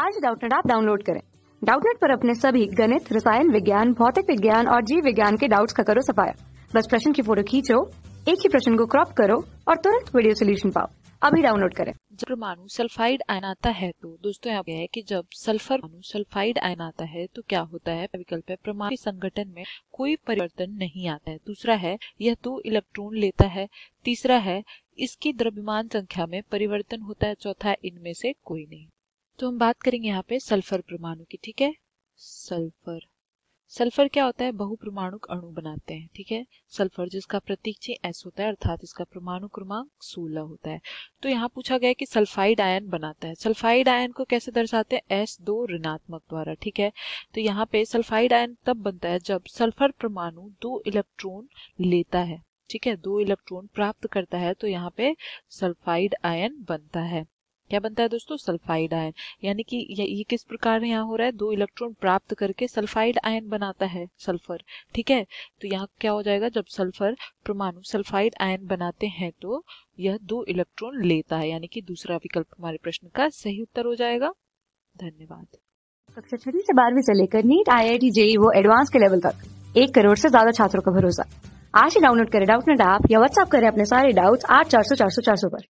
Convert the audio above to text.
आज डाउटनेट आप डाउनलोड करें डाउटनेट पर अपने सभी गणित रसायन विज्ञान भौतिक विज्ञान और जीव विज्ञान के डाउट्स का करो सफाया बस प्रश्न की फोटो खींचो एक ही प्रश्न को क्रॉप करो और तुरंत वीडियो सोल्यूशन पाओ अभी डाउनलोड करें जब परमाणु सल्फाइड आयन आता है तो दोस्तों यहाँ है कि जब सल्फर सल्फाइड आयन आता है तो क्या होता है विकल्प है परमाणु संगठन में कोई परिवर्तन नहीं आता है दूसरा है यह दो तो इलेक्ट्रॉन लेता है तीसरा है इसकी द्रव्यमान संख्या में परिवर्तन होता है चौथा इनमें से कोई नहीं तो हम बात करेंगे यहाँ पे सल्फर परमाणु की ठीक है सल्फर सल्फर क्या होता है बहुप्रमाणुक अणु बनाते हैं ठीक है सल्फर जिसका प्रतीक चिन्ह एस होता है अर्थात इसका परमाणु क्रमांक 16 होता है तो यहाँ पूछा गया कि सल्फाइड आयन बनाता है सल्फाइड आयन को कैसे दर्शाते हैं एस दो ऋणात्मक द्वारा ठीक है तो यहाँ पे सल्फाइड आयन तब बनता है जब सल्फर परमाणु दो इलेक्ट्रॉन लेता है ठीक है दो इलेक्ट्रॉन प्राप्त करता है तो यहाँ पे सल्फाइड आयन बनता है क्या बनता है दोस्तों सल्फाइड आयन यानी कि ये किस प्रकार यहाँ हो रहा है दो इलेक्ट्रॉन प्राप्त करके सल्फाइड आयन बनाता है सल्फर ठीक है तो यहाँ क्या हो जाएगा जब सल्फर परमाणु सल्फाइड आयन बनाते हैं तो यह दो इलेक्ट्रॉन लेता है यानी कि दूसरा विकल्प हमारे प्रश्न का सही उत्तर हो जाएगा धन्यवाद कक्षा छठी से बारहवीं से लेकर NEET I I T JEE वो एडवांस के लेवल तक एक करोड़ से ज्यादा छात्रों का भरोसा आज ही डाउनलोड करें डाउट नेट ऐप या व्हाट्सएप करें अपने सारे डाउट्स आठ चार सौ चार सौ चार सौ पर